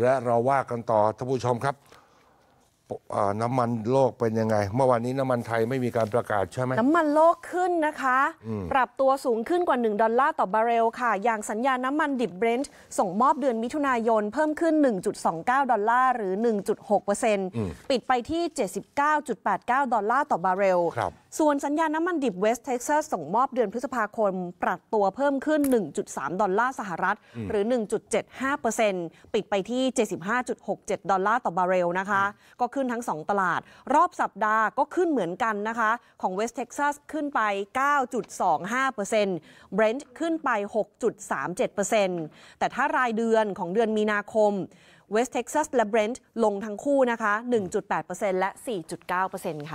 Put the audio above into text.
และเราว่ากันต่อท่านผู้ชมครับน้ำมันโลกเป็นยังไง เมื่อวานนี้น้ำมันไทยไม่มีการประกาศใช่ไหมน้ำมันโลกขึ้นนะคะ ปรับตัวสูงขึ้นกว่า 1 ดอลลาร์ต่อบาร์เรลค่ะอย่างสัญญาน้ำมันดิบเบรนท์ส่งมอบเดือนมิถุนายน เพิ่มขึ้น 1.29 ดอลลาร์หรือ 1.6%ปิดไปที่ 79.89 ดอลลาร์ต่อบาร์เรลส่วนสัญญาน้ำมันดิบเวสเท็กซัสส่งมอบเดือนพฤษภาคมปรับตัวเพิ่มขึ้น1.3ดอลลาร์สหรัฐหรือ 1.75%ปิดไปที่ 75.67ดอลลาร์ต่อบาร์เรลนะคะ ก็ขึ้นทั้ง2ตลาด รอบสัปดาห์ก็ขึ้นเหมือนกันนะคะ ของเวสเท็กซัสขึ้นไป 9.25%เบรนท์ขึ้นไป 6.37%แต่ถ้ารายเดือนของเดือนมีนาคมเวสเท็กซัสและเบรนท์ลงทั้งคู่นะคะ 1.8%และ 4.9%ค่ะ